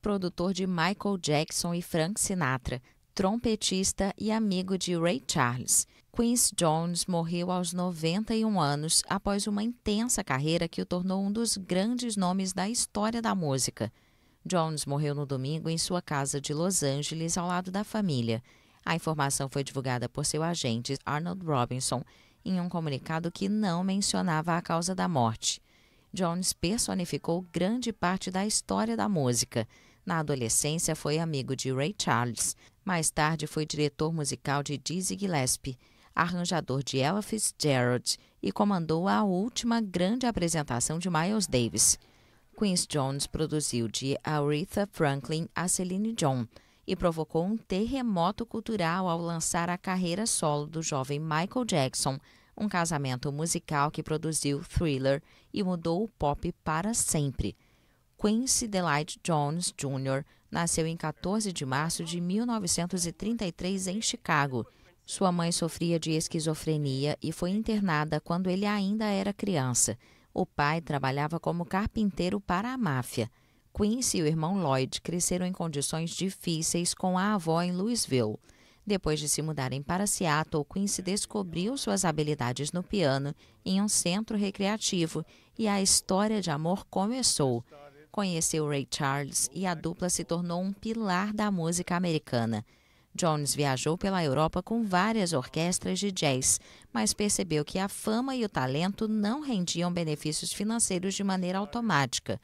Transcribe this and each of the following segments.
produtor de Michael Jackson e Frank Sinatra, trompetista e amigo de Ray Charles. Quincy Jones morreu aos 91 anos após uma intensa carreira que o tornou um dos grandes nomes da história da música. Jones morreu no domingo em sua casa de Los Angeles ao lado da família. A informação foi divulgada por seu agente Arnold Robinson em um comunicado que não mencionava a causa da morte. Jones personificou grande parte da história da música. Na adolescência, foi amigo de Ray Charles. Mais tarde, foi diretor musical de Dizzy Gillespie, arranjador de Ella Fitzgerald e comandou a última grande apresentação de Miles Davis. Quincy Jones produziu de Aretha Franklin a Celine John e provocou um terremoto cultural ao lançar a carreira solo do jovem Michael Jackson, um casamento musical que produziu Thriller e mudou o pop para sempre. Quincy Delight Jones Jr. nasceu em 14 de março de 1933 em Chicago. Sua mãe sofria de esquizofrenia e foi internada quando ele ainda era criança. O pai trabalhava como carpinteiro para a máfia. Quincy e o irmão Lloyd cresceram em condições difíceis com a avó em Louisville. Depois de se mudarem para Seattle, Quincy descobriu suas habilidades no piano em um centro recreativo e a história de amor começou. Conheceu Ray Charles e a dupla se tornou um pilar da música americana. Jones viajou pela Europa com várias orquestras de jazz, mas percebeu que a fama e o talento não rendiam benefícios financeiros de maneira automática.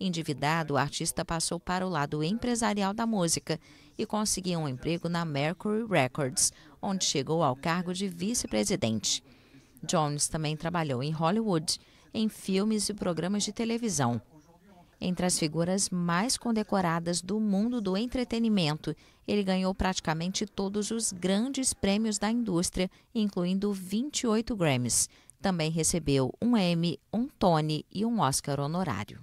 Endividado, o artista passou para o lado empresarial da música e conseguiu um emprego na Mercury Records, onde chegou ao cargo de vice-presidente. Jones também trabalhou em Hollywood, em filmes e programas de televisão. Entre as figuras mais condecoradas do mundo do entretenimento, ele ganhou praticamente todos os grandes prêmios da indústria, incluindo 28 Grammys. Também recebeu um Emmy, um Tony e um Oscar honorário.